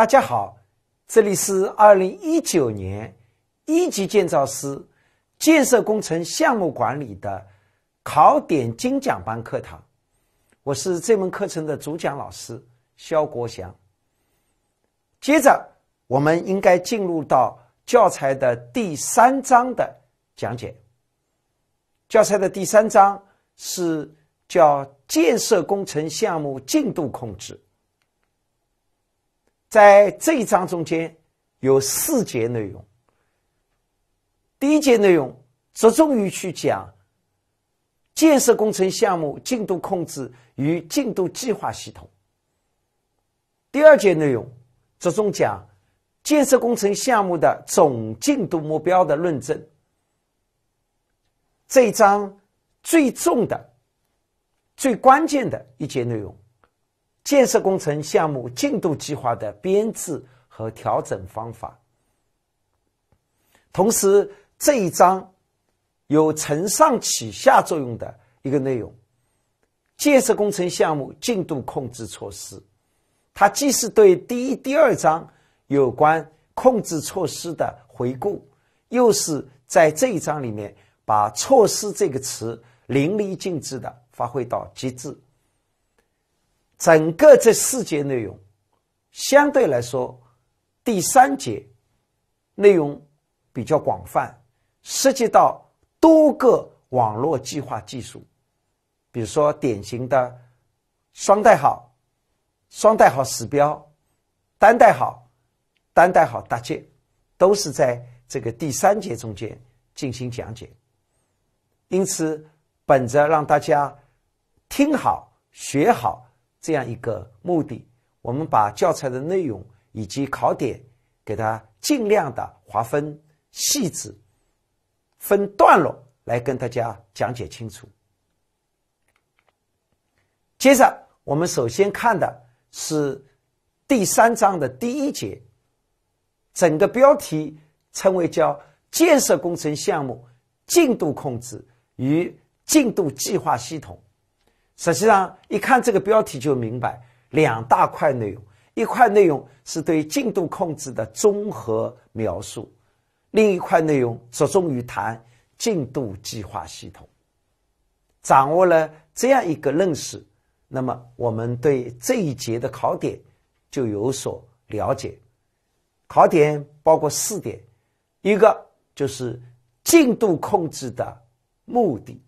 大家好，这里是二零一九年一级建造师建设工程项目管理的考点精讲班课堂，我是这门课程的主讲老师肖国祥。接着，我们应该进入到教材的第三章的讲解。教材的第三章是叫《建设工程项目进度控制》。在这一章中间有四节内容。第一节内容着重于去讲建设工程项目进度控制与进度计划系统。第二节内容着重讲建设工程项目的总进度目标的论证。这一章最重的、最关键的一节内容。建设工程项目进度计划的编制和调整方法。同时，这一章有承上启下作用的一个内容——建设工程项目进度控制措施。它既是对第一、第二章有关控制措施的回顾，又是在这一章里面把“措施”这个词淋漓尽致的发挥到极致。整个这四节内容，相对来说，第三节内容比较广泛，涉及到多个网络计划技术，比如说典型的双代号、双代号时标、单代号、单代号搭建，都是在这个第三节中间进行讲解。因此，本着让大家听好、学好。这样一个目的，我们把教材的内容以及考点给它尽量的划分细致，分段落来跟大家讲解清楚。接着，我们首先看的是第三章的第一节，整个标题称为叫“建设工程项目进度控制与进度计划系统”。实际上，一看这个标题就明白两大块内容。一块内容是对进度控制的综合描述，另一块内容着重于谈进度计划系统。掌握了这样一个认识，那么我们对这一节的考点就有所了解。考点包括四点，一个就是进度控制的目的，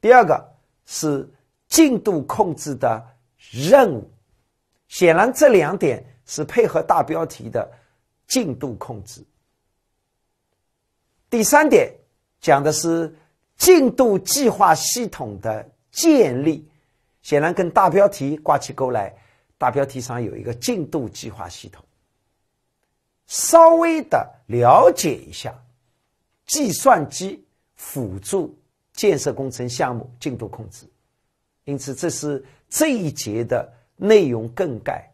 第二个。是进度控制的任务，显然这两点是配合大标题的进度控制。第三点讲的是进度计划系统的建立，显然跟大标题挂起钩来，大标题上有一个进度计划系统。稍微的了解一下计算机辅助。建设工程项目进度控制，因此这是这一节的内容更改。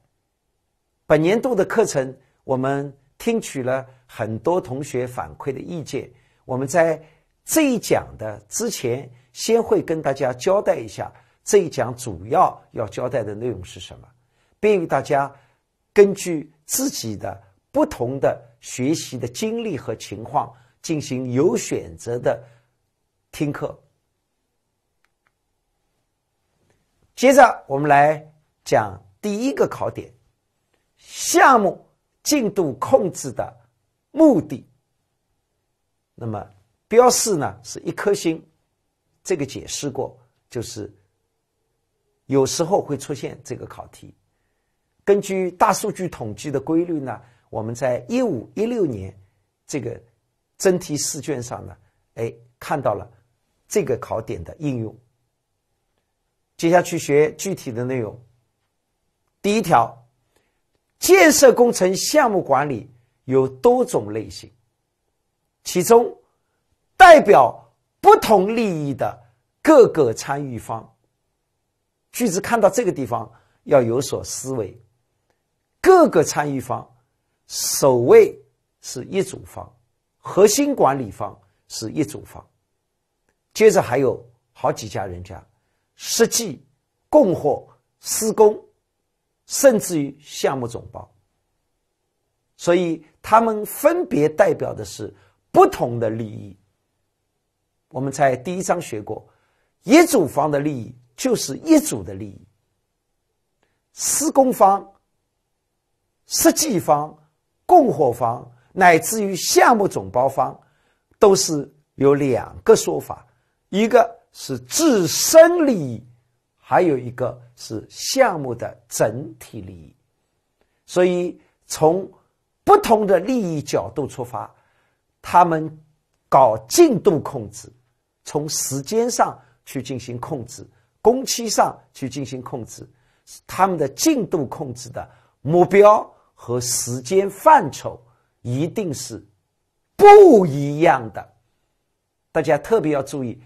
本年度的课程，我们听取了很多同学反馈的意见。我们在这一讲的之前，先会跟大家交代一下这一讲主要要交代的内容是什么，并与大家根据自己的不同的学习的经历和情况，进行有选择的。听课。接着我们来讲第一个考点：项目进度控制的目的。那么标示呢是一颗星，这个解释过，就是有时候会出现这个考题。根据大数据统计的规律呢，我们在一五一六年这个真题试卷上呢，哎看到了。这个考点的应用，接下去学具体的内容。第一条，建设工程项目管理有多种类型，其中代表不同利益的各个参与方。句子看到这个地方要有所思维，各个参与方，首位是一组方，核心管理方是一组方。接着还有好几家人家，实际供货、施工，甚至于项目总包，所以他们分别代表的是不同的利益。我们在第一章学过，业主方的利益就是业主的利益。施工方、设计方、供货方，乃至于项目总包方，都是有两个说法。一个是自身利益，还有一个是项目的整体利益，所以从不同的利益角度出发，他们搞进度控制，从时间上去进行控制，工期上去进行控制，他们的进度控制的目标和时间范畴一定是不一样的，大家特别要注意。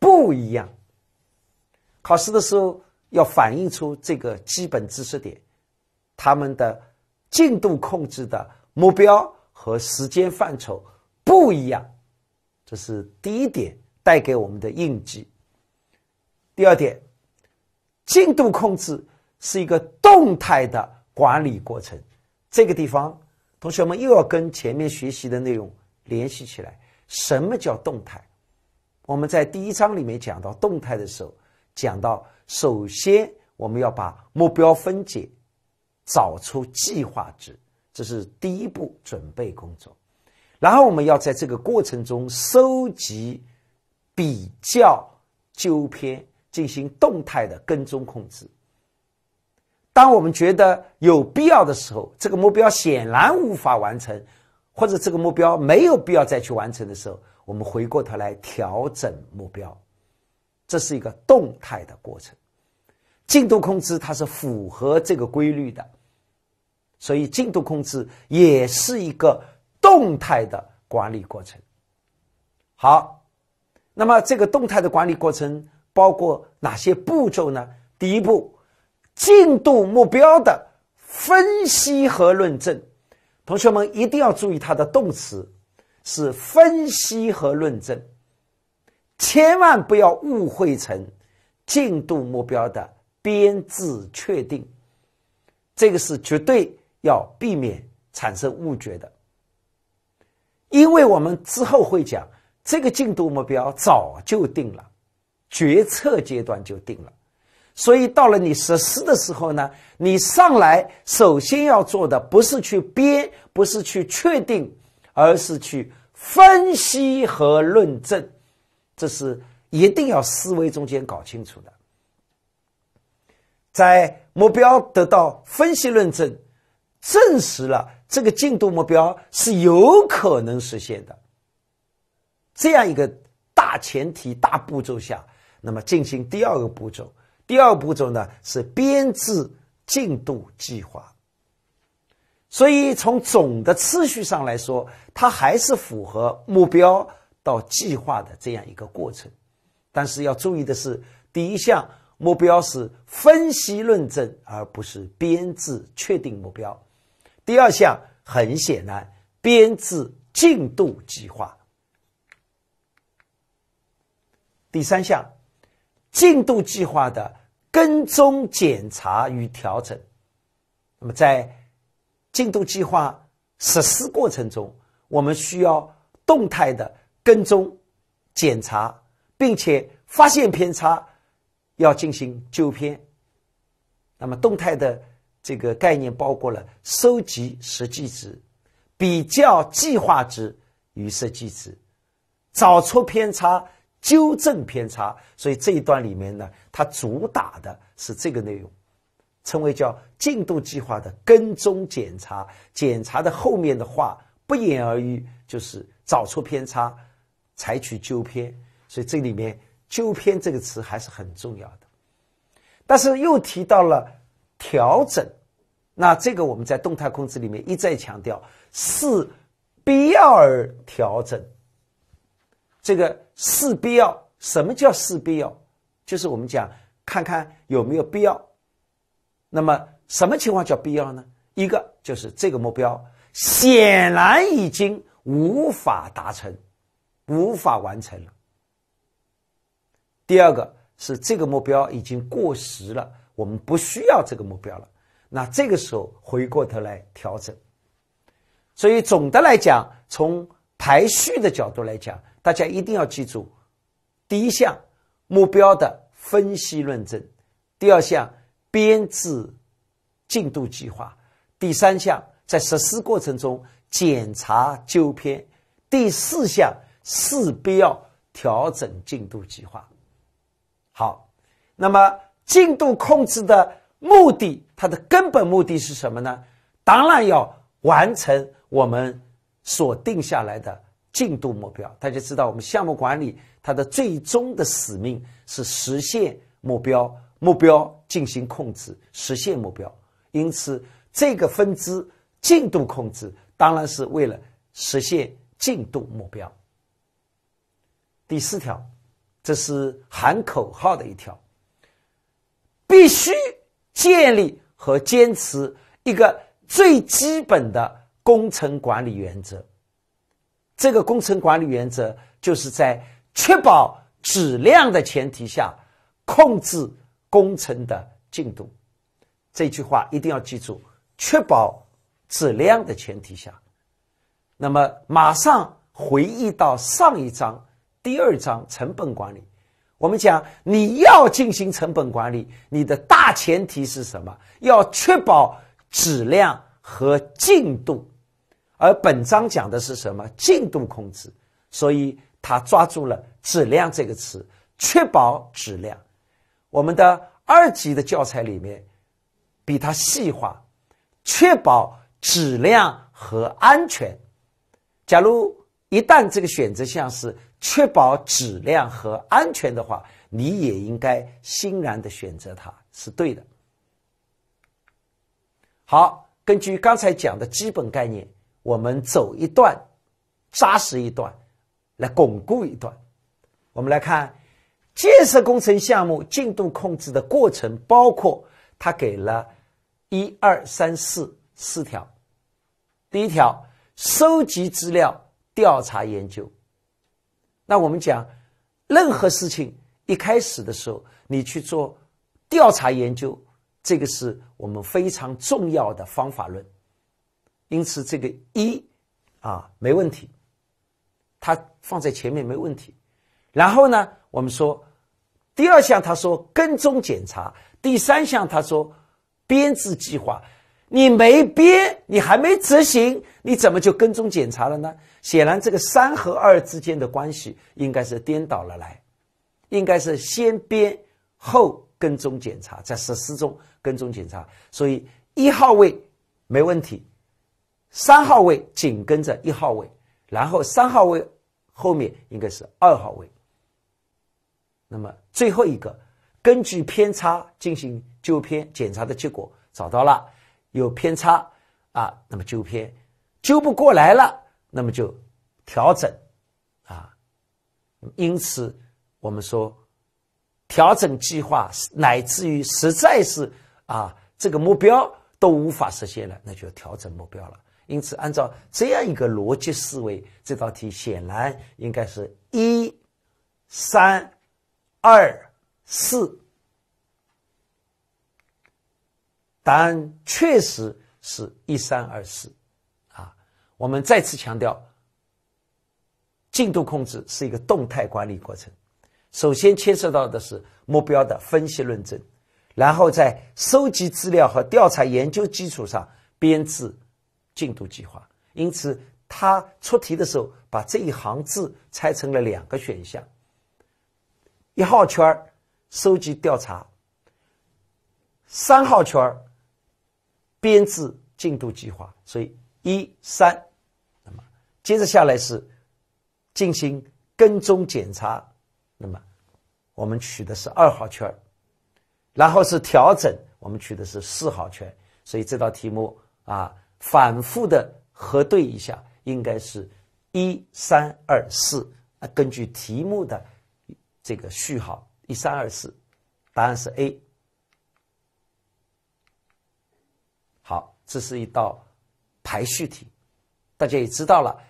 不一样。考试的时候要反映出这个基本知识点，他们的进度控制的目标和时间范畴不一样，这是第一点带给我们的印记。第二点，进度控制是一个动态的管理过程。这个地方，同学们又要跟前面学习的内容联系起来。什么叫动态？我们在第一章里面讲到动态的时候，讲到首先我们要把目标分解，找出计划值，这是第一步准备工作。然后我们要在这个过程中收集、比较、纠偏，进行动态的跟踪控制。当我们觉得有必要的时候，这个目标显然无法完成。或者这个目标没有必要再去完成的时候，我们回过头来调整目标，这是一个动态的过程。进度控制它是符合这个规律的，所以进度控制也是一个动态的管理过程。好，那么这个动态的管理过程包括哪些步骤呢？第一步，进度目标的分析和论证。同学们一定要注意，它的动词是分析和论证，千万不要误会成进度目标的编制确定，这个是绝对要避免产生误觉的，因为我们之后会讲，这个进度目标早就定了，决策阶段就定了。所以到了你实施的时候呢，你上来首先要做的不是去编，不是去确定，而是去分析和论证，这是一定要思维中间搞清楚的。在目标得到分析论证，证实了这个进度目标是有可能实现的，这样一个大前提、大步骤下，那么进行第二个步骤。第二步骤呢是编制进度计划，所以从总的次序上来说，它还是符合目标到计划的这样一个过程。但是要注意的是，第一项目标是分析论证，而不是编制确定目标；第二项很显然编制进度计划；第三项进度计划的。跟踪检查与调整，那么在进度计划实施过程中，我们需要动态的跟踪检查，并且发现偏差，要进行纠偏。那么动态的这个概念包括了收集实际值，比较计划值与实际值，找出偏差。纠正偏差，所以这一段里面呢，它主打的是这个内容，称为叫进度计划的跟踪检查。检查的后面的话不言而喻，就是找出偏差，采取纠偏。所以这里面“纠偏”这个词还是很重要的。但是又提到了调整，那这个我们在动态控制里面一再强调，是必要而调整。这个是必要？什么叫是必要？就是我们讲，看看有没有必要。那么，什么情况叫必要呢？一个就是这个目标显然已经无法达成，无法完成了。第二个是这个目标已经过时了，我们不需要这个目标了。那这个时候回过头来调整。所以总的来讲，从排序的角度来讲。大家一定要记住，第一项目标的分析论证，第二项编制进度计划，第三项在实施过程中检查纠偏，第四项势必要调整进度计划。好，那么进度控制的目的，它的根本目的是什么呢？当然要完成我们所定下来的。进度目标，大家知道，我们项目管理它的最终的使命是实现目标，目标进行控制，实现目标。因此，这个分支进度控制当然是为了实现进度目标。第四条，这是喊口号的一条，必须建立和坚持一个最基本的工程管理原则。这个工程管理原则就是在确保质量的前提下控制工程的进度。这句话一定要记住：确保质量的前提下，那么马上回忆到上一章第二章成本管理。我们讲，你要进行成本管理，你的大前提是什么？要确保质量和进度。而本章讲的是什么进度控制，所以他抓住了“质量”这个词，确保质量。我们的二级的教材里面比它细化，确保质量和安全。假如一旦这个选择项是确保质量和安全的话，你也应该欣然的选择它是对的。好，根据刚才讲的基本概念。我们走一段，扎实一段，来巩固一段。我们来看建设工程项目进度控制的过程，包括他给了一二三四四条。第一条，收集资料、调查研究。那我们讲，任何事情一开始的时候，你去做调查研究，这个是我们非常重要的方法论。因此，这个一啊没问题，它放在前面没问题。然后呢，我们说第二项，他说跟踪检查；第三项，他说编制计划。你没编，你还没执行，你怎么就跟踪检查了呢？显然，这个三和二之间的关系应该是颠倒了，来，应该是先编后跟踪检查，在实施中跟踪检查。所以一号位没问题。三号位紧跟着一号位，然后三号位后面应该是二号位。那么最后一个，根据偏差进行纠偏检查的结果找到了有偏差啊，那么纠偏纠不过来了，那么就调整啊。因此我们说，调整计划乃至于实在是啊这个目标都无法实现了，那就调整目标了。因此，按照这样一个逻辑思维，这道题显然应该是一、三、二、四。答案确实是一三二四，啊，我们再次强调，进度控制是一个动态管理过程。首先牵涉到的是目标的分析论证，然后在收集资料和调查研究基础上编制。进度计划，因此他出题的时候把这一行字拆成了两个选项：一号圈收集调查，三号圈编制进度计划。所以一三，那么接着下来是进行跟踪检查，那么我们取的是二号圈，然后是调整，我们取的是四号圈。所以这道题目啊。反复的核对一下，应该是一三二四啊。根据题目的这个序号一三二四，答案是 A。好，这是一道排序题，大家也知道了，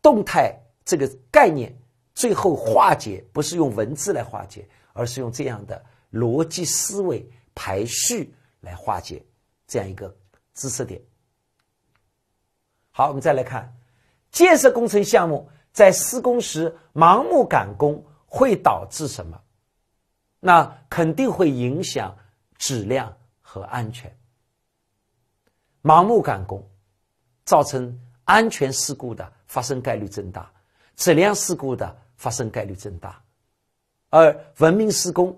动态这个概念最后化解不是用文字来化解，而是用这样的逻辑思维排序来化解这样一个知识点。好，我们再来看，建设工程项目在施工时盲目赶工会导致什么？那肯定会影响质量和安全。盲目赶工，造成安全事故的发生概率增大，质量事故的发生概率增大，而文明施工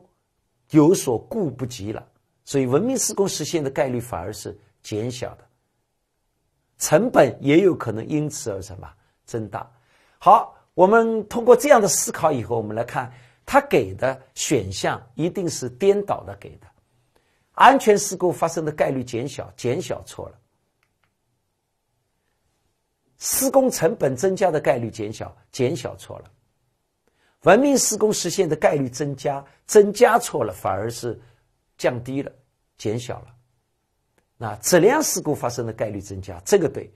有所顾不及了，所以文明施工实现的概率反而是减小的。成本也有可能因此而什么增大。好，我们通过这样的思考以后，我们来看他给的选项一定是颠倒的给的。安全事故发生的概率减小，减小错了。施工成本增加的概率减小，减小错了。文明施工实现的概率增加，增加错了，反而是降低了，减小了。那质量事故发生的概率增加，这个对，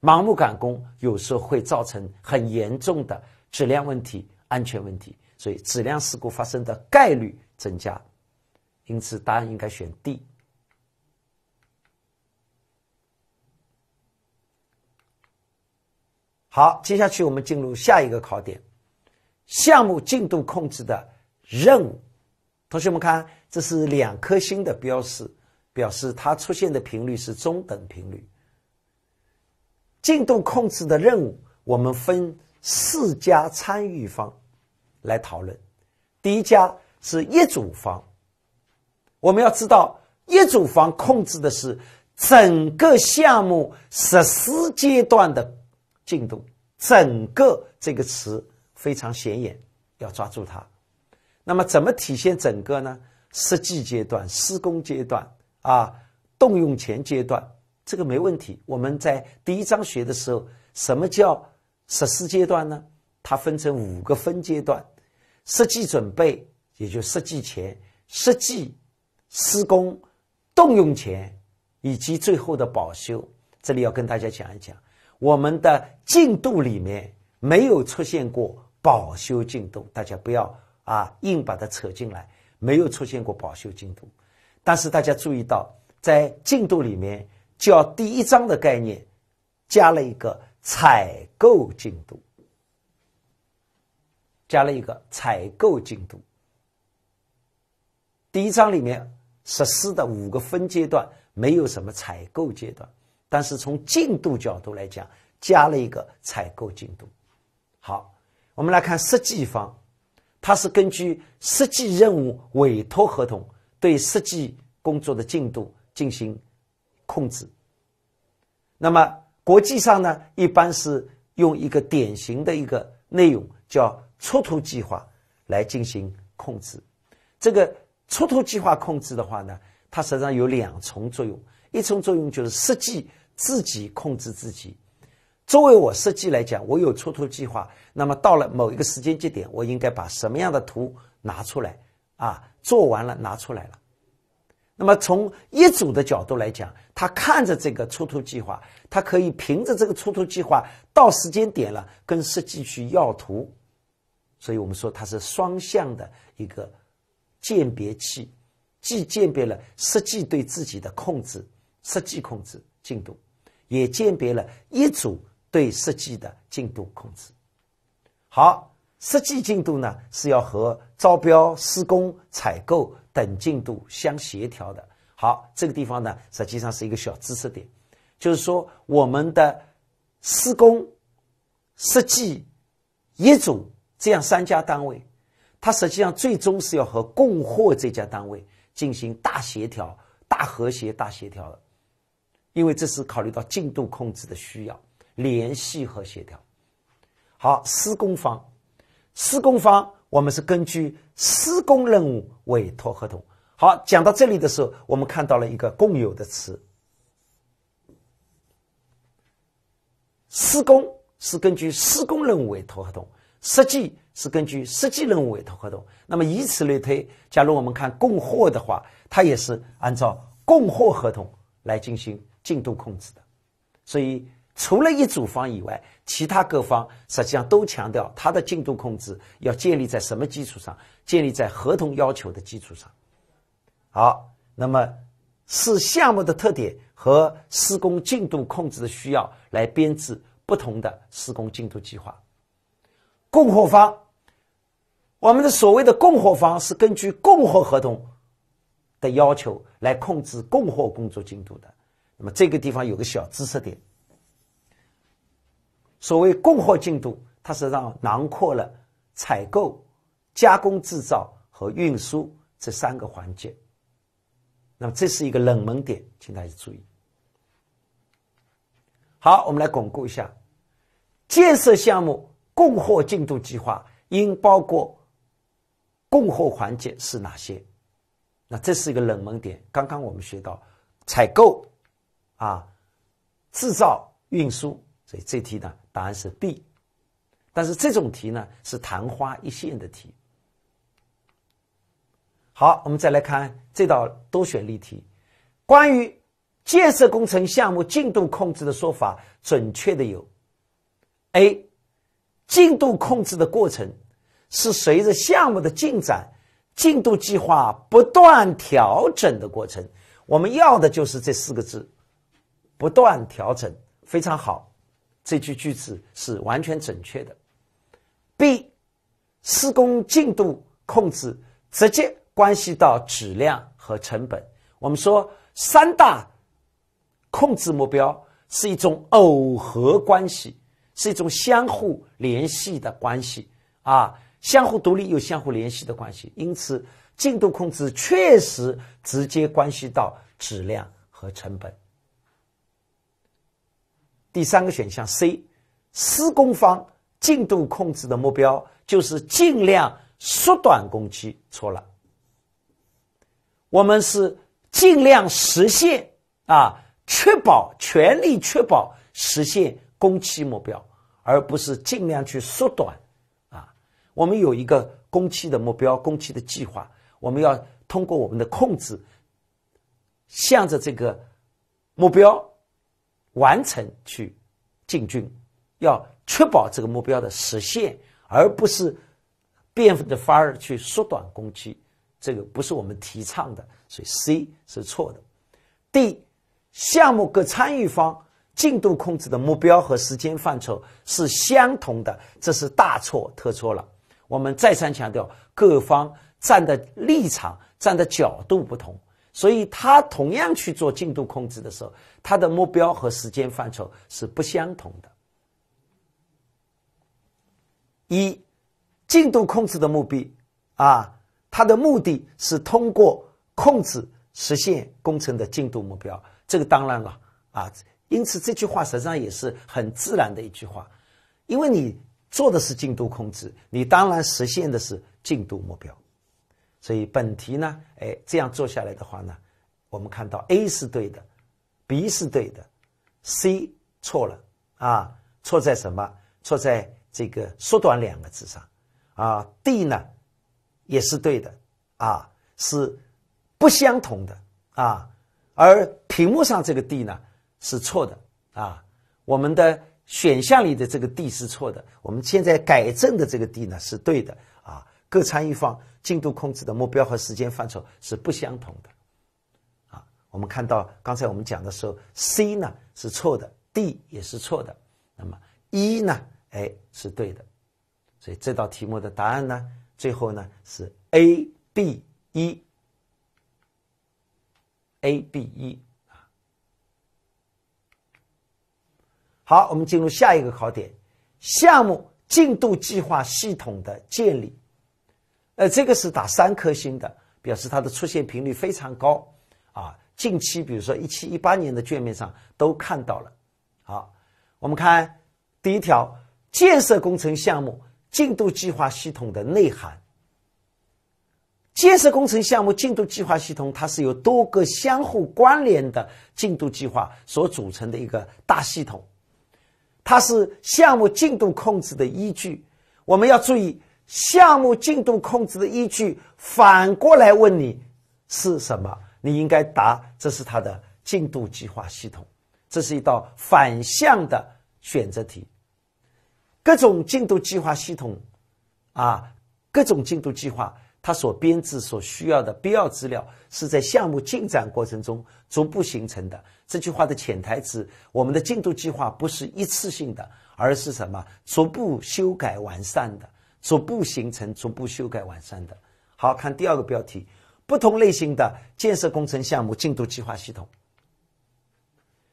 盲目赶工有时候会造成很严重的质量问题、安全问题，所以质量事故发生的概率增加，因此答案应该选 D。好，接下去我们进入下一个考点：项目进度控制的任务。同学们看，这是两颗星的标识。表示它出现的频率是中等频率。进度控制的任务，我们分四家参与方来讨论。第一家是业主方，我们要知道业主方控制的是整个项目实施阶段的进度。整个这个词非常显眼，要抓住它。那么，怎么体现整个呢？设计阶段、施工阶段。啊，动用前阶段这个没问题。我们在第一章学的时候，什么叫实施阶段呢？它分成五个分阶段：设计准备，也就设计前、设计、施工、动用前，以及最后的保修。这里要跟大家讲一讲，我们的进度里面没有出现过保修进度，大家不要啊硬把它扯进来。没有出现过保修进度。但是大家注意到，在进度里面叫第一章的概念，加了一个采购进度，加了一个采购进度。第一章里面实施的五个分阶段没有什么采购阶段，但是从进度角度来讲，加了一个采购进度。好，我们来看设计方，它是根据设计任务委托合同。对设计工作的进度进行控制。那么，国际上呢，一般是用一个典型的一个内容叫出图计划来进行控制。这个出图计划控制的话呢，它实际上有两重作用。一重作用就是设计自己控制自己。作为我设计来讲，我有出图计划，那么到了某一个时间节点，我应该把什么样的图拿出来啊？做完了，拿出来了。那么从业主的角度来讲，他看着这个出图计划，他可以凭着这个出图计划到时间点了，跟设计去要图。所以我们说它是双向的一个鉴别器，既鉴别了设计对自己的控制、设计控制进度，也鉴别了业主对设计的进度控制。好。实际进度呢是要和招标、施工、采购等进度相协调的。好，这个地方呢实际上是一个小知识点，就是说我们的施工、设计、业主这样三家单位，它实际上最终是要和供货这家单位进行大协调、大和谐、大协调的，因为这是考虑到进度控制的需要，联系和协调。好，施工方。施工方，我们是根据施工任务委托合同。好，讲到这里的时候，我们看到了一个共有的词。施工是根据施工任务委托合同，设计是根据设计任务委托合同。那么以此类推，假如我们看供货的话，它也是按照供货合同来进行进度控制的。所以。除了一组方以外，其他各方实际上都强调，它的进度控制要建立在什么基础上？建立在合同要求的基础上。好，那么是项目的特点和施工进度控制的需要来编制不同的施工进度计划。供货方，我们的所谓的供货方是根据供货合同的要求来控制供货工作进度的。那么这个地方有个小知识点。所谓供货进度，它是让囊括了采购、加工、制造和运输这三个环节。那么这是一个冷门点，请大家注意。好，我们来巩固一下：建设项目供货进度计划应包括供货环节是哪些？那这是一个冷门点。刚刚我们学到采购、啊、制造、运输，所以这题呢？答案是 B，但是这种题呢是昙花一现的题。好，我们再来看这道多选例题：关于建设工程项目进度控制的说法，准确的有 A，进度控制的过程是随着项目的进展，进度计划不断调整的过程。我们要的就是这四个字，不断调整，非常好。这句句子是完全准确的。B，施工进度控制直接关系到质量和成本。我们说三大控制目标是一种耦合关系，是一种相互联系的关系啊，相互独立又相互联系的关系。因此，进度控制确实直接关系到质量和成本。第三个选项 C，施工方进度控制的目标就是尽量缩短工期，错了。我们是尽量实现啊，确保全力确保实现工期目标，而不是尽量去缩短啊。我们有一个工期的目标，工期的计划，我们要通过我们的控制，向着这个目标。完成去进军，要确保这个目标的实现，而不是变着法儿去缩短工期。这个不是我们提倡的，所以 C 是错的。D 项目各参与方进度控制的目标和时间范畴是相同的，这是大错特错了。我们再三强调，各方站的立场、站的角度不同。所以，他同样去做进度控制的时候，他的目标和时间范畴是不相同的。一，进度控制的目的啊，它的目的是通过控制实现工程的进度目标。这个当然了啊，因此这句话实际上也是很自然的一句话，因为你做的是进度控制，你当然实现的是进度目标。所以本题呢，哎，这样做下来的话呢，我们看到 A 是对的，B 是对的，C 错了啊，错在什么？错在这个缩短两个字上啊。D 呢也是对的啊，是不相同的啊。而屏幕上这个 D 呢是错的啊。我们的选项里的这个 D 是错的，我们现在改正的这个 D 呢是对的啊。各参与方。进度控制的目标和时间范畴是不相同的，啊，我们看到刚才我们讲的时候，C 呢是错的，D 也是错的，那么 E 呢，哎，是对的，所以这道题目的答案呢，最后呢是 A、B、一，A、B、一啊。好，我们进入下一个考点：项目进度计划系统的建立。呃，这个是打三颗星的，表示它的出现频率非常高。啊，近期比如说一七一八年的卷面上都看到了。好，我们看第一条：建设工程项目进度计划系统的内涵。建设工程项目进度计划系统，它是由多个相互关联的进度计划所组成的一个大系统，它是项目进度控制的依据。我们要注意。项目进度控制的依据，反过来问你是什么？你应该答：这是它的进度计划系统。这是一道反向的选择题。各种进度计划系统，啊，各种进度计划，它所编制所需要的必要资料是在项目进展过程中逐步形成的。这句话的潜台词：我们的进度计划不是一次性的，而是什么？逐步修改完善的。逐步形成、逐步修改完善的。好看第二个标题：不同类型的建设工程项目进度计划系统。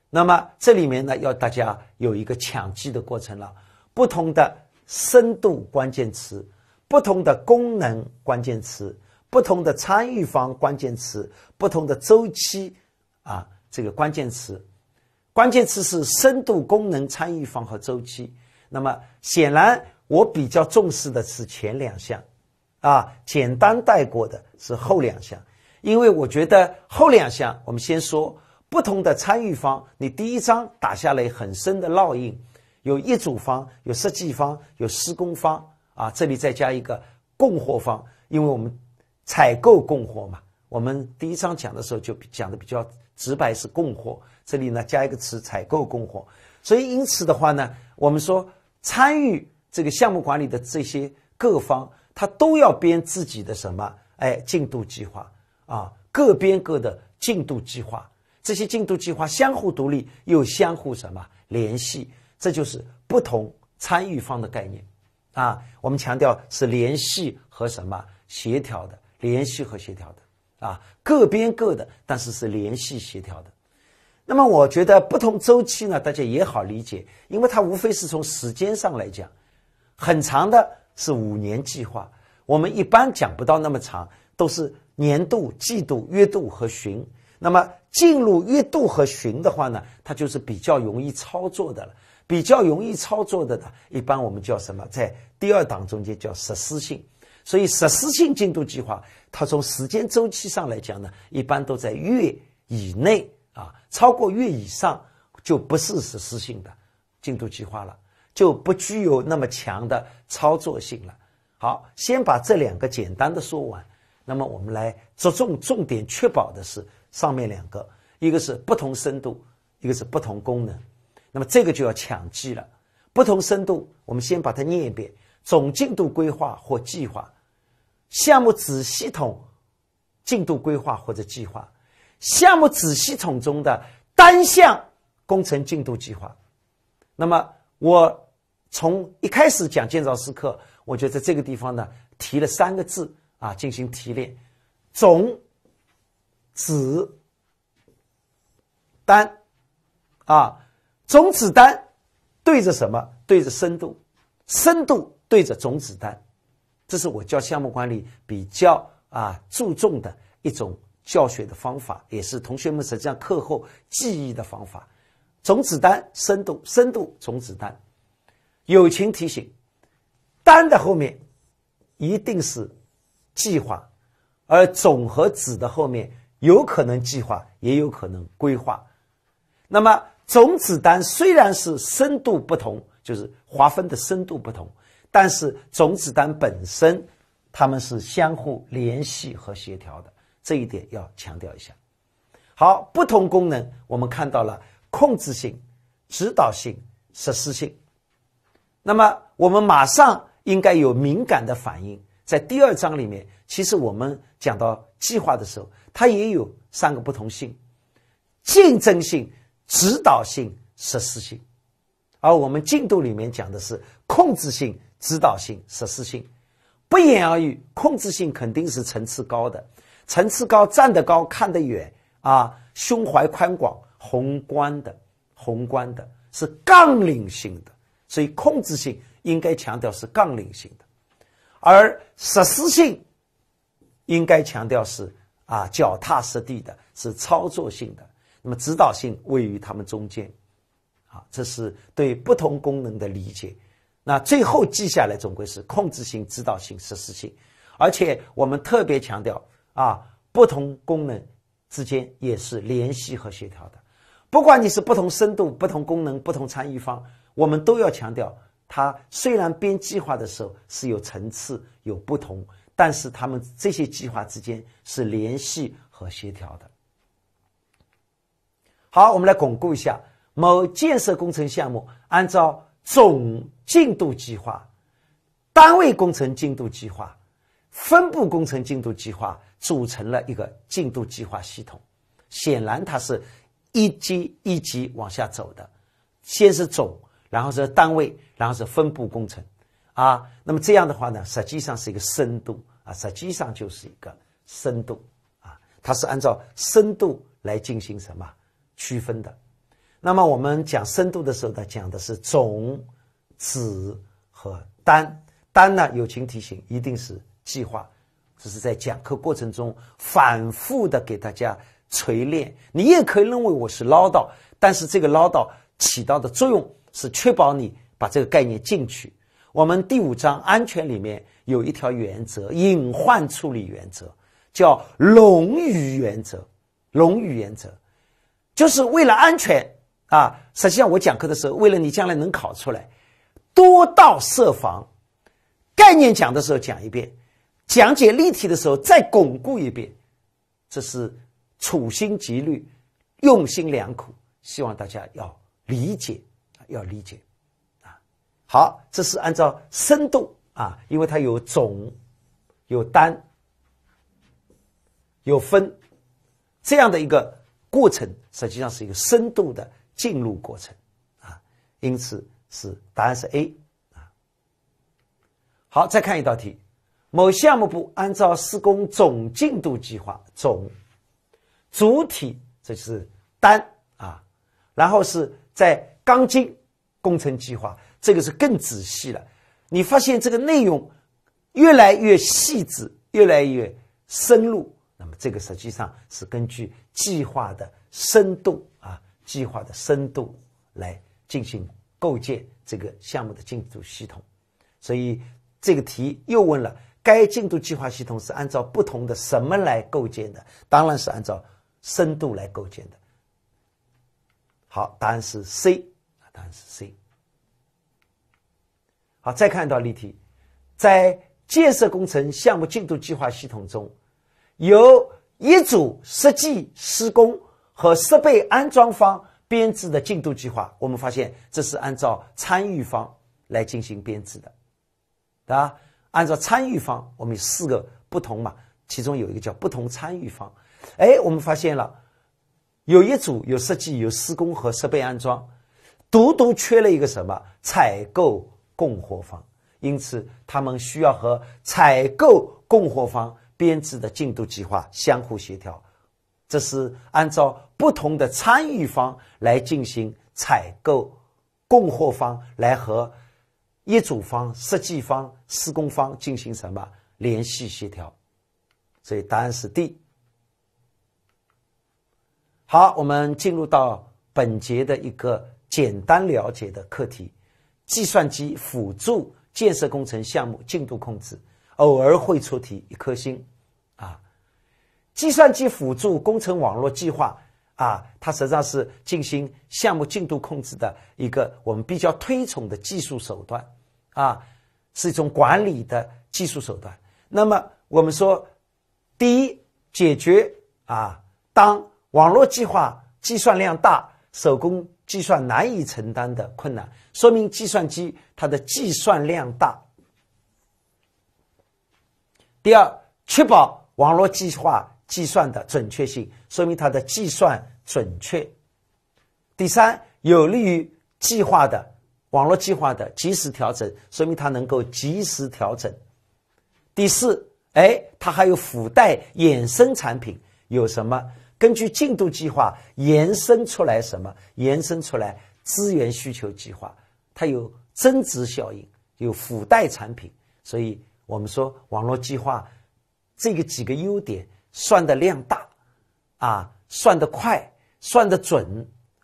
那么这里面呢，要大家有一个抢记的过程了。不同的深度关键词，不同的功能关键词，不同的参与方关键词，不同的周期啊，这个关键词。关键词是深度、功能、参与方和周期。那么显然。我比较重视的是前两项，啊，简单带过的是后两项，因为我觉得后两项，我们先说不同的参与方。你第一章打下来很深的烙印，有业主方，有设计方，有施工方，啊，这里再加一个供货方，因为我们采购供货嘛。我们第一章讲的时候就讲的比较直白，是供货。这里呢加一个词，采购供货。所以因此的话呢，我们说参与。这个项目管理的这些各方，他都要编自己的什么？哎，进度计划啊，各编各的进度计划。这些进度计划相互独立，又相互什么联系？这就是不同参与方的概念啊。我们强调是联系和什么协调的，联系和协调的啊，各编各的，但是是联系协调的。那么我觉得不同周期呢，大家也好理解，因为它无非是从时间上来讲。很长的，是五年计划。我们一般讲不到那么长，都是年度、季度、月度和旬。那么进入月度和旬的话呢，它就是比较容易操作的了。比较容易操作的呢，一般我们叫什么？在第二档中间叫实施性。所以实施性进度计划，它从时间周期上来讲呢，一般都在月以内啊。超过月以上，就不是实施性的进度计划了。就不具有那么强的操作性了。好，先把这两个简单的说完。那么我们来着重重点确保的是上面两个，一个是不同深度，一个是不同功能。那么这个就要强记了。不同深度，我们先把它念一遍：总进度规划或计划、项目子系统进度规划或者计划、项目子系统中的单项工程进度计划。那么。我从一开始讲建造师课，我就在这个地方呢提了三个字啊进行提炼，总、子、单，啊，总子单对着什么？对着深度，深度对着总子单，这是我教项目管理比较啊注重的一种教学的方法，也是同学们实际上课后记忆的方法。种子单深度深度种子单，友情提醒：单的后面一定是计划，而总和子的后面有可能计划，也有可能规划。那么种子单虽然是深度不同，就是划分的深度不同，但是种子单本身它们是相互联系和协调的，这一点要强调一下。好，不同功能我们看到了。控制性、指导性、实施性，那么我们马上应该有敏感的反应。在第二章里面，其实我们讲到计划的时候，它也有三个不同性：竞争性、指导性、实施性。而我们进度里面讲的是控制性、指导性、实施性，不言而喻，控制性肯定是层次高的，层次高，站得高，看得远啊，胸怀宽广。宏观的，宏观的是纲领性的，所以控制性应该强调是纲领性的，而实施性应该强调是啊脚踏实地的，是操作性的。那么指导性位于他们中间，啊，这是对不同功能的理解。那最后记下来，总归是控制性、指导性、实施性。而且我们特别强调啊，不同功能之间也是联系和协调的。不管你是不同深度、不同功能、不同参与方，我们都要强调，它虽然编计划的时候是有层次、有不同，但是他们这些计划之间是联系和协调的。好，我们来巩固一下：某建设工程项目按照总进度计划、单位工程进度计划、分部工程进度计划组成了一个进度计划系统，显然它是。一级一级往下走的，先是总，然后是单位，然后是分部工程，啊，那么这样的话呢，实际上是一个深度啊，实际上就是一个深度啊，它是按照深度来进行什么区分的。那么我们讲深度的时候呢，讲的是总、子和单，单呢友情提醒一定是计划，这是在讲课过程中反复的给大家。锤炼，你也可以认为我是唠叨，但是这个唠叨起到的作用是确保你把这个概念进去。我们第五章安全里面有一条原则，隐患处理原则叫冗余原则。冗余原则就是为了安全啊。实际上，我讲课的时候，为了你将来能考出来，多道设防。概念讲的时候讲一遍，讲解例题的时候再巩固一遍，这是。处心积虑，用心良苦，希望大家要理解，要理解，啊，好，这是按照深度啊，因为它有总、有单、有分，这样的一个过程，实际上是一个深度的进入过程啊，因此是答案是 A 啊。好，再看一道题：某项目部按照施工总进度计划总。主体这是单啊，然后是在钢筋工程计划，这个是更仔细了。你发现这个内容越来越细致，越来越深入。那么这个实际上是根据计划的深度啊，计划的深度来进行构建这个项目的进度系统。所以这个题又问了，该进度计划系统是按照不同的什么来构建的？当然是按照。深度来构建的，好，答案是 C，答案是 C。好，再看一道例题，在建设工程项目进度计划系统中，由一组设计、施工和设备安装方编制的进度计划，我们发现这是按照参与方来进行编制的，啊，按照参与方，我们有四个不同嘛，其中有一个叫不同参与方。哎，我们发现了，有一组有设计、有施工和设备安装，独独缺了一个什么？采购供货方。因此，他们需要和采购供货方编制的进度计划相互协调。这是按照不同的参与方来进行采购供货方来和业主方、设计方、施工方进行什么联系协调？所以答案是 D。好，我们进入到本节的一个简单了解的课题：计算机辅助建设工程项目进度控制。偶尔会出题，一颗星，啊，计算机辅助工程网络计划，啊，它实际上是进行项目进度控制的一个我们比较推崇的技术手段，啊，是一种管理的技术手段。那么我们说，第一，解决啊，当网络计划计算量大，手工计算难以承担的困难，说明计算机它的计算量大。第二，确保网络计划计算的准确性，说明它的计算准确。第三，有利于计划的网络计划的及时调整，说明它能够及时调整。第四，哎，它还有附带衍生产品，有什么？根据进度计划延伸出来什么？延伸出来资源需求计划，它有增值效应，有附带产品。所以我们说网络计划这个几个优点：算的量大啊，算的快，算的准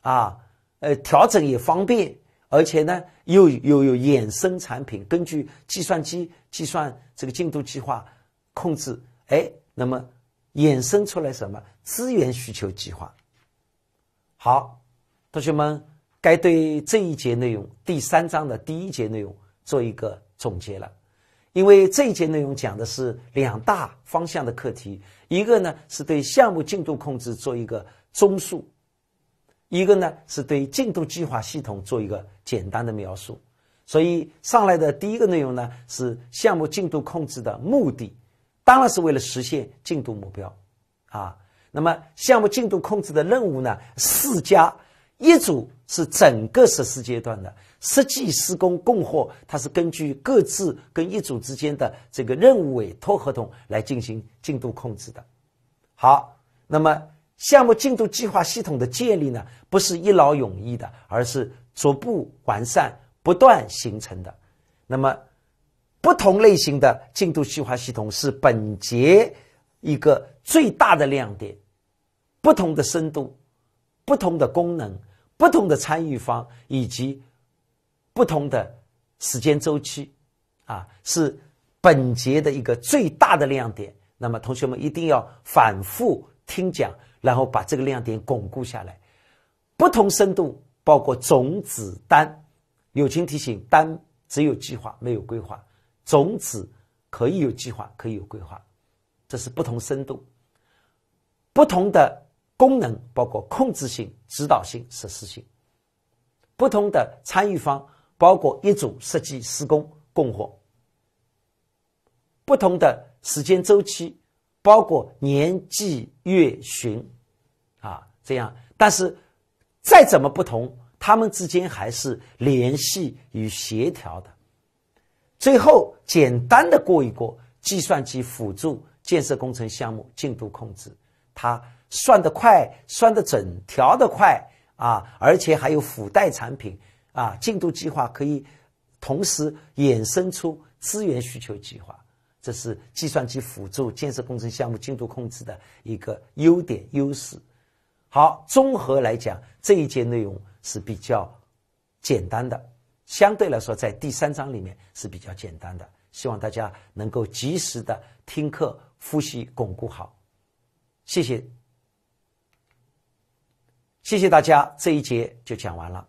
啊，呃，调整也方便，而且呢，又有有衍生产品。根据计算机计算这个进度计划控制，哎，那么。衍生出来什么资源需求计划？好，同学们该对这一节内容第三章的第一节内容做一个总结了。因为这一节内容讲的是两大方向的课题，一个呢是对项目进度控制做一个综述，一个呢是对进度计划系统做一个简单的描述。所以上来的第一个内容呢是项目进度控制的目的。当然是为了实现进度目标，啊，那么项目进度控制的任务呢？四家一组是整个实施阶段的实际施工、供货，它是根据各自跟业主之间的这个任务委托合同来进行进度控制的。好，那么项目进度计划系统的建立呢，不是一劳永逸的，而是逐步完善、不断形成的。那么。不同类型的进度计划系统是本节一个最大的亮点，不同的深度、不同的功能、不同的参与方以及不同的时间周期，啊，是本节的一个最大的亮点。那么，同学们一定要反复听讲，然后把这个亮点巩固下来。不同深度包括种子单，友情提醒：单只有计划，没有规划。种子可以有计划，可以有规划，这是不同深度、不同的功能，包括控制性、指导性、实施性；不同的参与方，包括业主、设计、施工、供货；不同的时间周期，包括年、季、月、旬，啊，这样。但是再怎么不同，他们之间还是联系与协调的。最后，简单的过一过计算机辅助建设工程项目进度控制，它算得快，算得准，调得快啊，而且还有附带产品啊，进度计划可以同时衍生出资源需求计划，这是计算机辅助建设工程项目进度控制的一个优点优势。好，综合来讲，这一节内容是比较简单的。相对来说，在第三章里面是比较简单的，希望大家能够及时的听课、复习、巩固好。谢谢，谢谢大家，这一节就讲完了。